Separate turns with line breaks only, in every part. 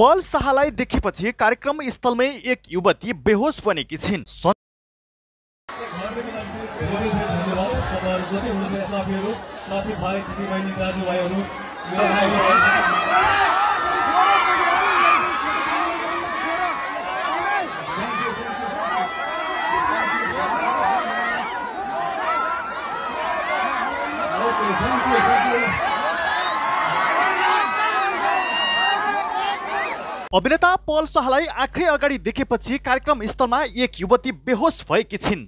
पल शाहलाई देखेपछि कार्यक्रम स्थलमै एक युवती बेहोस बनेकी छिन् अभिनेता पल शाहलाई आँखै अगाडि देखेपछि कार्यक्रम स्थलमा एक युवती बेहोस भएकी छिन्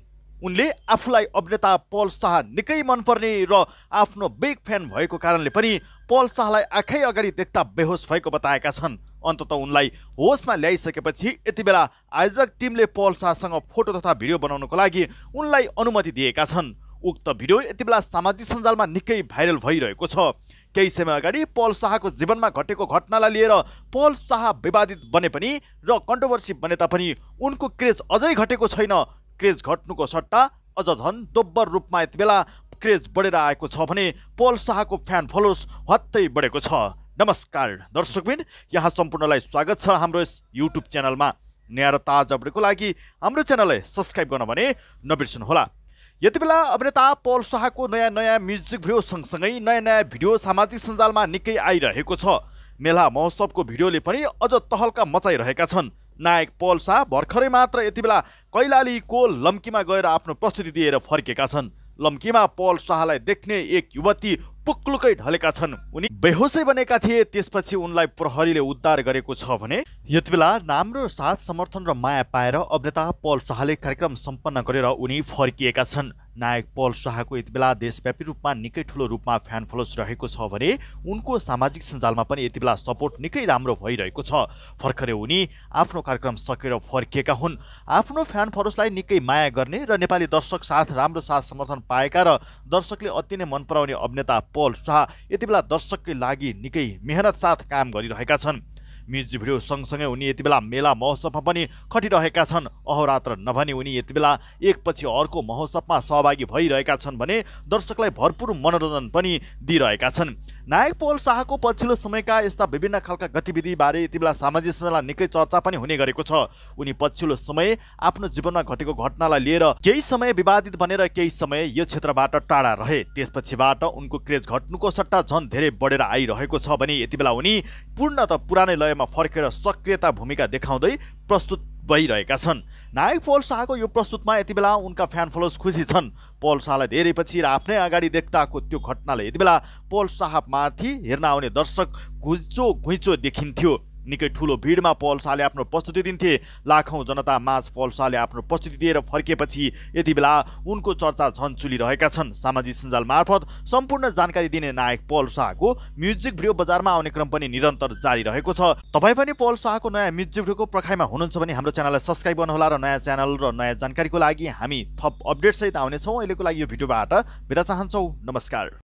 उनले आफूलाई अभिनेता पल शाह निकै मनपर्ने र आफ्नो बिग फ्यान भएको कारणले पनि पल शाहलाई आँखै अगाडि देख्दा बेहोस भएको बताएका छन् अन्तत उनलाई होसमा ल्याइसकेपछि यति बेला आयोजक टिमले पल शाहसँग फोटो तथा भिडियो बनाउनको लागि उनलाई अनुमति दिएका छन् उक्त भिडियो यति बेला सामाजिक सञ्जालमा निकै भाइरल भइरहेको छ केही समय अगाडि पल शाहको जीवनमा घटेको घटनालाई लिएर पल शाह विवादित बने पनि र कन्ट्रोभर्सी बने तापनि उनको क्रेज अझै घटेको छैन क्रेज घट्नुको सट्टा अझ झन् दोब्बर रूपमा यति बेला क्रेज बढेर आएको छ भने पल शाहको फ्यान फलोस हत्तै बढेको छ नमस्कार दर्शकबिन यहाँ सम्पूर्णलाई स्वागत छ हाम्रो यस युट्युब च्यानलमा नयाँ र ताजा अपडेटको लागि हाम्रो च्यानललाई सब्सक्राइब गर्न भने नबिर्सनुहोला यति बेला अभिनेता पल शाहको नयाँ नयाँ म्युजिक भिडियो सँगसँगै नयाँ नयाँ भिडियो सामाजिक सञ्जालमा निकै आइरहेको छ मेला महोत्सवको भिडियोले पनि अझ तहल्का मचाइरहेका छन् नायक पल शाह भर्खरै मात्र यति बेला कैलालीको लम्कीमा गएर आफ्नो प्रस्तुति दिएर फर्केका छन् लम्कीमा पल शाहलाई देख्ने एक युवती पुक्लुकै ढलेका छन् उनी बेहोसै बनेका थिए त्यसपछि उनलाई प्रहरीले उद्धार गरेको छ भने यति बेला राम्रो साथ समर्थन र माया पाएर अभिनेता पल शाहले कार्यक्रम सम्पन्न गरेर उनी फर्किएका छन् नायक पल शाहको यति बेला देशव्यापी रूपमा निकै ठुलो रूपमा फ्यान फलोस रहेको छ भने उनको सामाजिक सञ्जालमा पनि यति बेला सपोर्ट निकै राम्रो भइरहेको छ भर्खरै उनी आफ्नो कार्यक्रम सकेर फर्किएका हुन् आफ्नो फ्यान फलोसलाई निकै माया गर्ने र नेपाली दर्शक साथ राम्रो साथ समर्थन पाएका र दर्शकले अति नै मन पराउने अभिनेता पल शाह यति बेला दर्शककै लागि निकै मेहनत साथ काम गरिरहेका छन् म्युजिक भिडियो सँगसँगै उनी यति बेला मेला महोत्सवमा पनि खटिरहेका छन् अहोरात्र नभनी उनी यति बेला एकपछि अर्को महोत्सवमा सहभागी भइरहेका छन् भने दर्शकलाई भरपूर मनोरञ्जन पनि दिइरहेका छन् नायक पोल शाहको पछिल्लो समयका यस्ता विभिन्न खालका गतिविधिबारे यति बेला सामाजिक सञ्जालमा निकै चर्चा पनि हुने गरेको छ उनी पछिल्लो समय आफ्नो जीवनमा घटेको घटनालाई लिएर केही समय विवादित बनेर केही समय यो क्षेत्रबाट टाढा रहे त्यसपछिबाट उनको क्रेज घट्नुको सट्टा झन् धेरै बढेर आइरहेको छ भने यति बेला उनी पूर्ण त पुरानै लय विषयमा फर्केर सक्रियता भूमिका देखाउँदै प्रस्तुत भइरहेका छन् नायक पोल शाहको यो प्रस्तुतमा यति बेला उनका फ्यान फलोस खुसी छन् पोल शाहलाई धेरै पछि र आफ्नै अगाडि देख्दाको त्यो घटनाले यति बेला पोल शाहमाथि हेर्न आउने दर्शक घुइचो घुइँचो देखिन्थ्यो निकै ठुलो भिडमा पल शाहले आफ्नो प्रस्तुति दिन्थे लाखौँ जनता माझ पल शाहले आफ्नो प्रस्तुति दिएर फर्किएपछि यति बेला उनको चर्चा झन् चुलिरहेका छन् सामाजिक सञ्जाल मार्फत सम्पूर्ण जानकारी दिने नायक पल शाहको म्युजिक भिडियो बजारमा आउने क्रम पनि निरन्तर जारी रहेको छ तपाईँ पनि पल शाहको नयाँ म्युजिक भिडियोको प्रखाइमा हुनुहुन्छ भने हाम्रो च्यानललाई सब्सक्राइब गर्नुहोला र नयाँ च्यानल र नयाँ जानकारीको लागि हामी थप अपडेटसहित आउनेछौँ अहिलेको लागि यो भिडियोबाट बिदा चाहन्छौँ नमस्कार